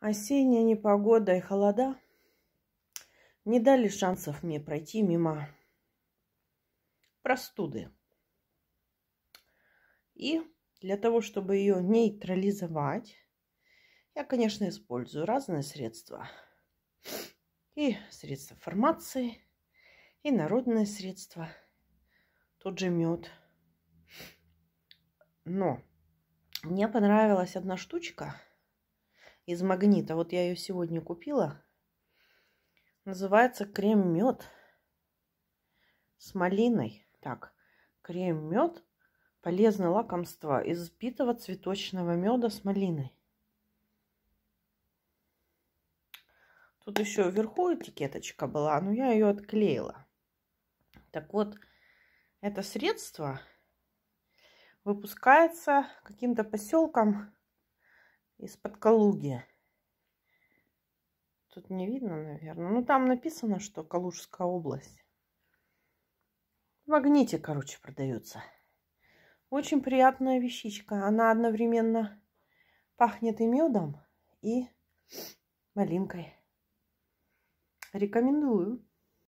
Осенняя непогода и холода не дали шансов мне пройти мимо простуды. И для того, чтобы ее нейтрализовать, я, конечно, использую разные средства. И средства формации, и народные средства, тот же мед. Но мне понравилась одна штучка – из магнита. Вот я ее сегодня купила. Называется крем-мед с малиной. Так, крем-мед. Полезное лакомство из битого цветочного меда с малиной. Тут еще вверху этикеточка была, но я ее отклеила. Так вот, это средство выпускается каким-то поселком из-под Калуги. Тут не видно, наверное. Ну, там написано, что Калужская область. В магните, короче, продается. Очень приятная вещичка. Она одновременно пахнет и медом, и малинкой. Рекомендую.